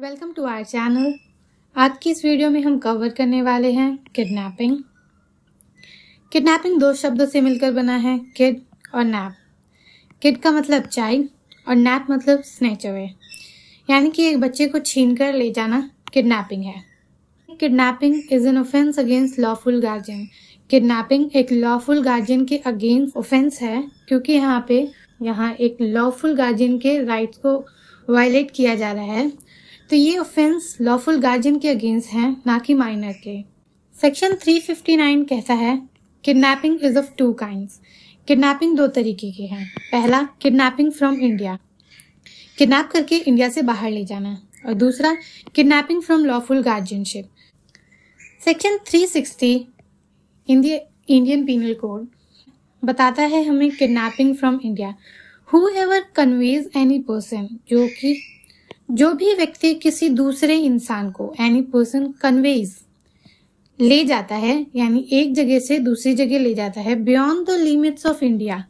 Welcome to our channel आज की इस वीडियो में हम कवर करने वाले हैं किडनैपिंग किडनैपिंग दो शब्दों से मिलकर बना है किड और नैप किड का मतलब चाइल्ड और नैप मतलब स्नेच अवे यानी कि एक बच्चे को छीन कर ले जाना किडनैपिंग है kidnapping is an offence against lawful guardian kidnapping एक लॉफुल गार्जियन के अगेंस्ट ऑफेंस है क्योंकि यहाँ पे यहाँ एक लॉफुल गार्जियन के राइट्स को वायलेट किया जा रहा है तो ये ऑफेंस लॉफुल गार्जियन के अगेंस्ट हैं ना कि माइनर के सेक्शन 359 कहता है kidnapping is of two kind kidnapping दो तरीके के हैं पहला किडनैपिंग फ्रॉम इंडिया किडनैप करके इंडिया से बाहर ले जाना और दूसरा kidnapping from lawful guardianship section 360 in the Indian penal code बताता है हमें kidnapping from India whoever conveys any person जो कि जो भी व्यक्ति किसी दूसरे इंसान को एनी पर्सन कन्वेज ले जाता है यानी एक जगह से दूसरी जगह ले जाता है beyond the limits of India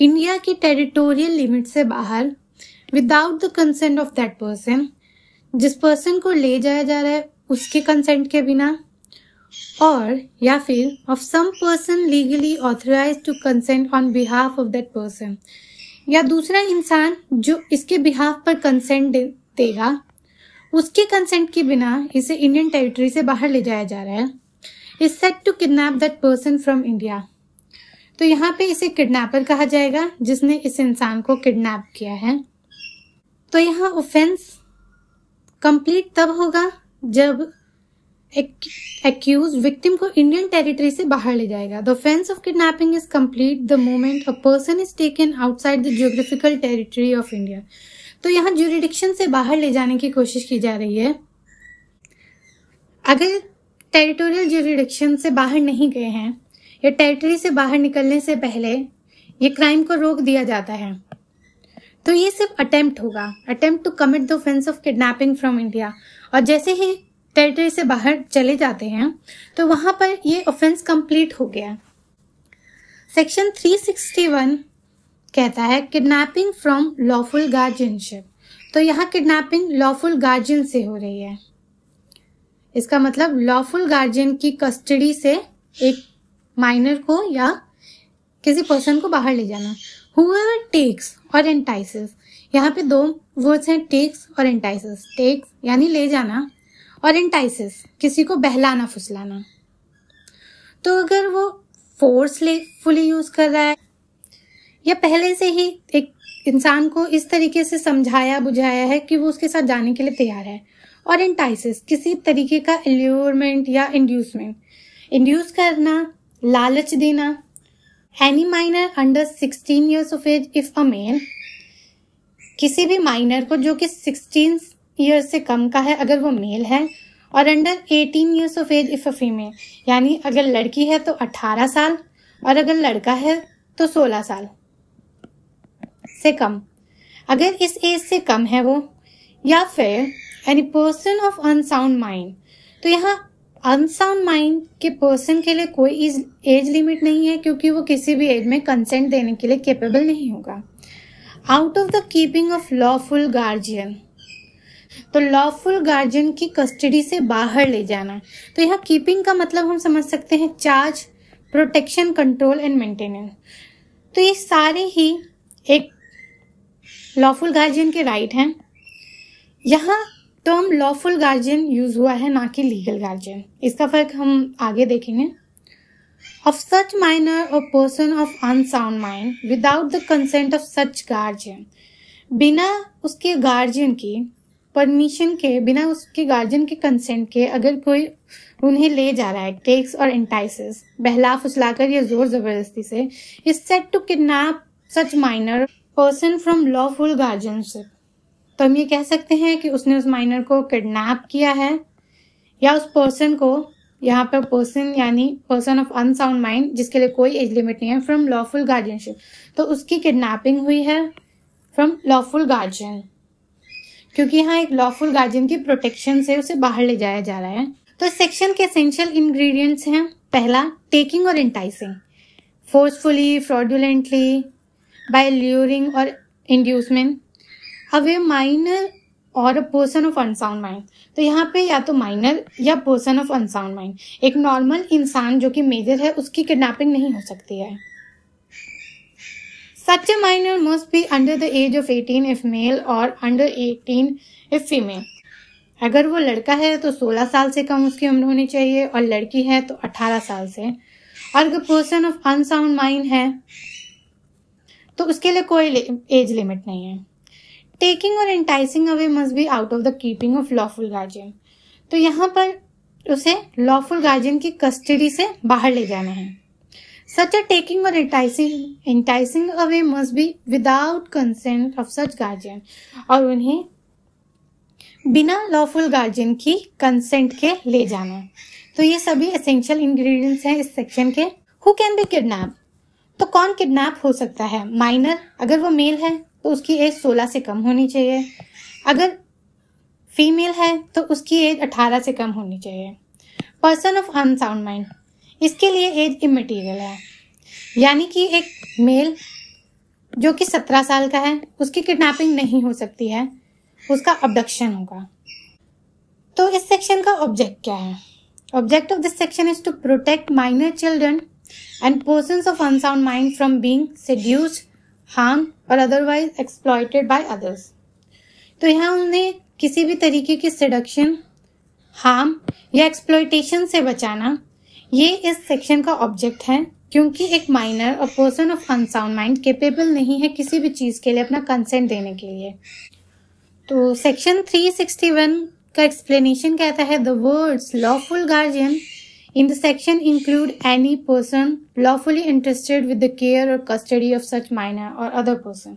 India की टेरिटोरियल लिमिट से बाहर without the consent of that person जिस पर्सन को ले जाया जा रहा है उसके कंसेंट के बिना और या फिर of some person legally authorise to consent on behalf of that person या दूसरा इंसान जो इसके बिहाफ पर कंसेंट दे, देगा उसके कंसेंट के बिना इसे इंडियन टेरिटरी से बाहर ले जाया जा रहा है is set to kidnap that person from India तो यहाँ पे इसे किडनैपर कहा जाएगा जिसने इस इंसान को किडनैप किया है तो यहाँ ऑफेंस कंप्लीट तब होगा जब एक्यूज विक्टिम को इंडियन टेरिटरी से बाहर ले जाएगा the offence of kidnapping is complete the moment a person is taken outside the geographical territory of India तो यहाँ ज्यूरिडिक्शन से बाहर ले जाने की कोशिश की जा रही है अगर टेरिटोरियल ज्यूरिडिक्शन से बाहर नहीं गए हैं या टेरिटरी से बाहर निकलने से पहले ये क्राइम को रोक दिया जाता है तो ये सिर्फ अटेम्प्ट होगा attempt to commit the offence of kidnapping from India और जैसे ही टेरिटरी से बाहर चले जाते हैं तो वहाँ पर ये ऑफेंस कंप्लीट हो गया सेक्शन 361 कहता है किडनैपिंग फ्रॉम लॉफुल गार्जियनशिप तो यहाँ किडनैपिंग लॉफुल गार्जियन से हो रही है इसका मतलब लॉफुल गार्जियन की कस्टडी से एक माइनर को या किसी पर्सन को बाहर ले जाना हुएवर टेक्स और एंटाइसिस यहाँ पे दो वर्ड्स हैं टेक्स और एंटाइसिस टेक्स यानी ले जाना और इंटाइसिस किसी को बहलाना फुसलाना तो अगर वो फुली यूज कर रहा है या पहले से ही एक इंसान को इस तरीके से समझाया बुझाया है कि वो उसके साथ जाने के लिए तैयार है और इंटाइसिस किसी तरीके का एल्योरमेंट या इंड्यूसमेंट इंड्यूस करना लालच देना any minor under sixteen years of age if a man किसी भी माइनर को जो कि सिक्सटीन ईयर्स से कम का है अगर वो मेल है और under eighteen years of age if a female यानी अगर लड़की है तो अट्ठारह साल और अगर लड़का है तो सोलह साल से कम अगर इस एज से कम है वो या फिर any person of unsound mind तो यहाँ अनसाउंड माइंड के पर्सन के लिए कोई एज लिमिट नहीं है क्योंकि वो किसी भी एज में कंसेंट देने के लिए केपेबल नहीं होगा out of the keeping of lawful guardian तो लॉफुल गार्जियन की कस्टडी से बाहर ले जाना तो यह कीपिंग का मतलब हम समझ सकते हैं charge protection control and maintenance तो ये सारे ही एक लॉफुल गार्जियन के राइट हैं यहाँ टर्म लॉफुल गार्जियन यूज हुआ है ना कि लीगल गार्जियन इसका फर्क हम आगे देखेंगे of such minor or person of unsound mind without the consent of such guardian बिना उसके गार्जियन की परमिशन के बिना उसके गार्जियन के कंसेंट के अगर कोई उन्हें ले जा रहा है टेक्स और एंटाइसिस बहला फुसलाकर या जोर जबरदस्ती से is set to kidnap such minor person from lawful guardianship तो हम ये कह सकते हैं कि उसने उस माइनर को किडनैप किया है या उस पर्सन को यहाँ पर पर्सन यानी पर्सन ऑफ अनसाउंड माइंड जिसके लिए कोई एज लिमिट नहीं है फ्रॉम लॉफुल गार्जियनशिप तो उसकी किडनैपिंग हुई है फ्रॉम लॉफुल गार्जियन क्योंकि यहाँ एक लॉफुल गार्जियन की प्रोटेक्शन से उसे बाहर ले जाया जा रहा है तो इस सेक्शन के एसेंशियल इंग्रेडिएंट्स हैं पहला taking or enticing forcefully fraudulently by luring or inducement ये minor or a person of unsound mind तो यहाँ पे या तो माइनर या पर्सन ऑफ अनसाउंड माइंड एक नॉर्मल इंसान जो कि मेजर है उसकी किडनैपिंग नहीं हो सकती है Such a minor must be under the age of 18 if male और under 18 if female. अगर वो लड़का है तो 16 साल से कम उसकी उम्र होनी चाहिए और लड़की है तो 18 साल से और अगर पर्सन ऑफ अनसाउंड माइंड है तो उसके लिए कोई एज लिमिट नहीं है taking or enticing away must be out of the keeping of lawful guardian तो यहाँ पर उसे लॉफुल गार्जियन की कस्टडी से बाहर ले जाना है Such a taking or enticing, enticing away must be without consent of such guardian. और उन्हें बिना लॉफुल गार्जियन की कंसेंट के ले जाना तो ये सभी एसेंशियल इंग्रेडिएंट्स हैं इस सेक्शन के हु कैन बी किडनैप तो कौन किडनैप हो सकता है माइनर अगर वो मेल है तो उसकी एज 16 से कम होनी चाहिए अगर फीमेल है तो उसकी एज 18 से कम होनी चाहिए पर्सन ऑफ अनसाउंड माइंड इसके लिए एज इमेटीरियल है यानी कि एक मेल जो कि सत्रह साल का है उसकी किडनैपिंग नहीं हो सकती है उसका अबडक्शन होगा तो इस सेक्शन का ऑब्जेक्ट क्या है object of this section is to protect minor children and person of unsound mind from being seduced harm or otherwise exploited by others तो यहाँ उन्हें किसी भी तरीके की सिडक्शन हार्म या एक्सप्लोइटेशन से बचाना ये इस सेक्शन का ऑब्जेक्ट है क्योंकि एक minor or person of unsound mind capable नहीं है किसी भी चीज़ के लिए अपना कंसेंट देने के लिए तो सेक्शन 361 का एक्सप्लेनेशन कहता है the words lawful guardian in the section include any person lawfully interested with the care or custody of such minor or other person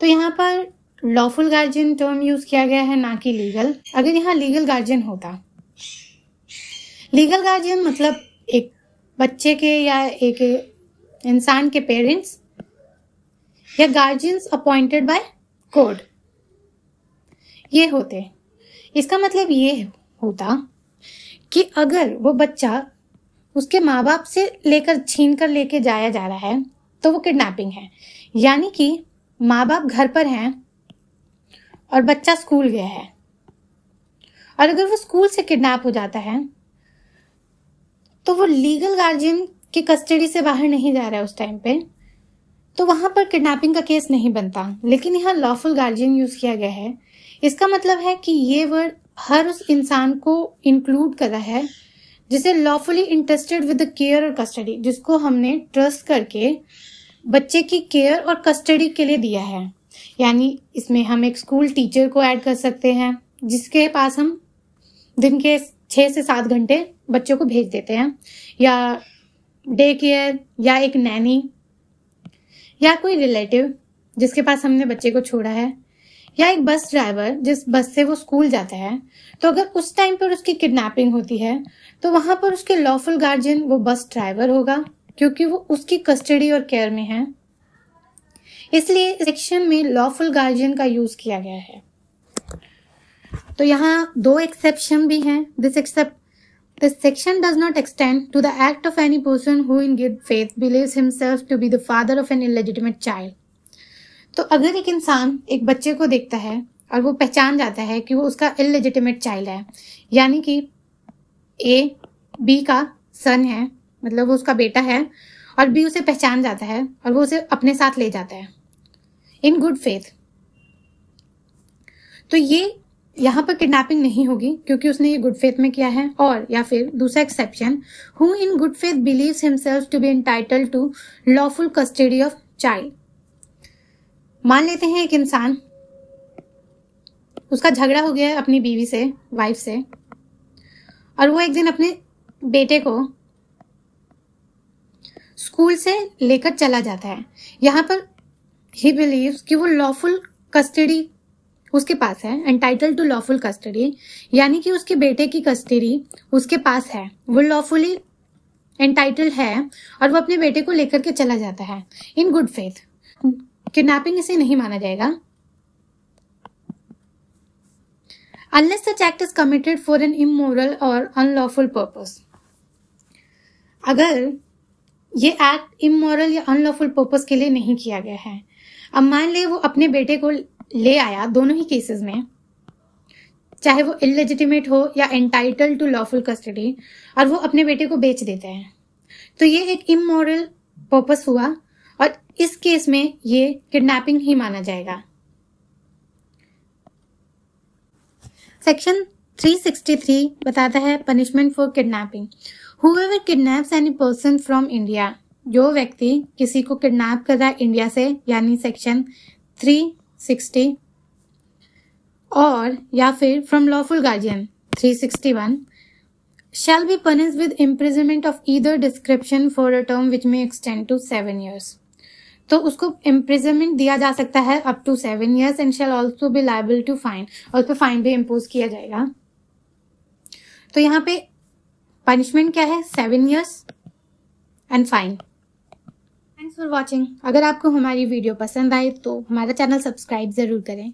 तो यहाँ पर लॉफुल गार्जियन टर्म यूज किया गया है ना कि लीगल अगर यहाँ लीगल गार्जियन होता लीगल गार्जियन मतलब एक बच्चे के या एक इंसान के पेरेंट्स या गार्जियंस अपॉइंटेड बाय कोड ये होते इसका मतलब ये होता कि अगर वो बच्चा उसके माँ बाप से लेकर छीन कर लेके जाया जा रहा है तो वो किडनैपिंग है यानी कि माँ बाप घर पर हैं और बच्चा स्कूल गया है और अगर वो स्कूल से किडनैप हो जाता है तो वो लीगल गार्जियन के कस्टडी से बाहर नहीं जा रहा है उस टाइम पे तो वहां पर किडनैपिंग का केस नहीं बनता लेकिन यहाँ लॉफुल गार्जियन यूज किया गया है इसका मतलब है कि ये वर्ड हर उस इंसान को इंक्लूड कर रहा है जिसे lawfully interested with the care or custody जिसको हमने ट्रस्ट करके बच्चे की केयर और कस्टडी के लिए दिया है यानी इसमें हम एक स्कूल टीचर को ऐड कर सकते हैं जिसके पास हम दिन के छः से सात घंटे बच्चों को भेज देते हैं या डे केयर या एक नैनी या कोई रिलेटिव जिसके पास हमने बच्चे को छोड़ा है या एक बस ड्राइवर जिस बस से वो स्कूल जाता है तो अगर उस टाइम पर उसकी किडनैपिंग होती है तो वहां पर उसके लॉफुल गार्जियन वो बस ड्राइवर होगा क्योंकि वो उसकी कस्टडी और केयर में है इसलिए सेक्शन में लॉफुल गार्जियन का यूज किया गया है तो यहाँ दो एक्सेप्शन भी हैं this except the section does not extend to the act of any person who in good faith believe himself to be the father of an illegitimate child तो अगर एक इंसान एक बच्चे को देखता है और वो पहचान जाता है कि वो उसका इलेजिटिमेट चाइल्ड है यानी कि ए बी का सन है मतलब वो उसका बेटा है और बी उसे पहचान जाता है और वो उसे अपने साथ ले जाता है इन गुड फेथ तो ये यहाँ पर किडनैपिंग नहीं होगी क्योंकि उसने ये गुड फेथ में किया है और या फिर दूसरा exception who in good faith believe himself to be entitle to lawful custody of child मान लेते हैं एक इंसान उसका झगड़ा हो गया है अपनी बीवी से वाइफ से और वो एक दिन अपने बेटे को स्कूल से लेकर चला जाता है यहाँ पर ही बिलीव कि वो लॉफुल कस्टडी उसके पास है एंटाइटल टू लॉफुल कस्टडी यानी कि उसके बेटे की कस्टडी उसके पास है वो लॉफुली एंटाइटल है और वो अपने बेटे को लेकर के चला जाता है इन गुड फेथ किडनैपिंग इसे नहीं माना जाएगा unless such act is committed for an immoral or unlawful purpose अगर ये एक्ट इमोरल या अनलॉफुल पर्पस के लिए नहीं किया गया है अब मान ले वो अपने बेटे को ले आया दोनों ही केसेस में चाहे वो इलेजिटिमेट हो या एंटाइटल टू लॉफुल कस्टडी और वो अपने बेटे को बेच देते हैं तो ये एक इमोरल पर्पस हुआ और इस केस में ये किडनैपिंग ही माना जाएगा सेक्शन 363 बताता है punishment for kidnapping whoever kidnaps any person from India जो व्यक्ति किसी को किडनैप कर रहा है इंडिया से यानी सेक्शन थ्री सिक्सटी और या फिर from lawful guardian three sixty one shall be punish with imprisonment of either description for a term which may extend to seven years तो उसको इम्प्रिजमेंट दिया जा सकता है up to seven years and shall also be liable to fine और उस पर fine भी इम्पोज किया जाएगा तो यहाँ पे पनिशमेंट क्या है seven years and fine for watching अगर आपको हमारी वीडियो पसंद आए तो हमारा चैनल सब्सक्राइब ज़रूर करें